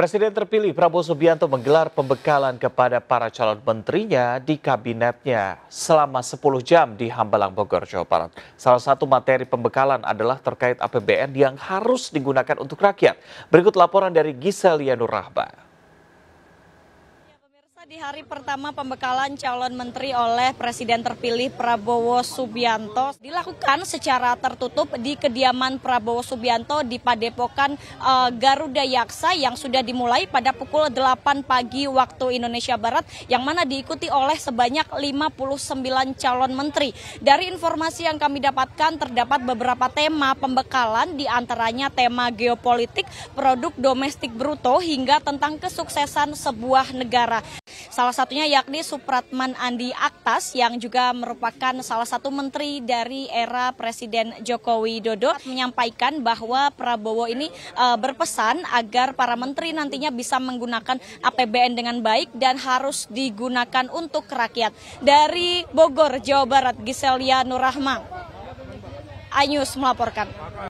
Presiden terpilih Prabowo Subianto menggelar pembekalan kepada para calon menterinya di kabinetnya selama 10 jam di Hambalang Bogor, Jawa Barat. Salah satu materi pembekalan adalah terkait APBN yang harus digunakan untuk rakyat. Berikut laporan dari Giselianur Rahba di hari pertama pembekalan calon menteri oleh Presiden terpilih Prabowo Subianto dilakukan secara tertutup di kediaman Prabowo Subianto di Padepokan eh, Garuda Yaksa yang sudah dimulai pada pukul 8 pagi waktu Indonesia Barat yang mana diikuti oleh sebanyak 59 calon menteri. Dari informasi yang kami dapatkan terdapat beberapa tema pembekalan di antaranya tema geopolitik, produk domestik bruto hingga tentang kesuksesan sebuah negara. Salah satunya yakni Supratman Andi Aktas yang juga merupakan salah satu menteri dari era Presiden Joko Widodo menyampaikan bahwa Prabowo ini uh, berpesan agar para menteri nantinya bisa menggunakan APBN dengan baik dan harus digunakan untuk rakyat. Dari Bogor, Jawa Barat, Giselia Nurrahma, Anyus melaporkan.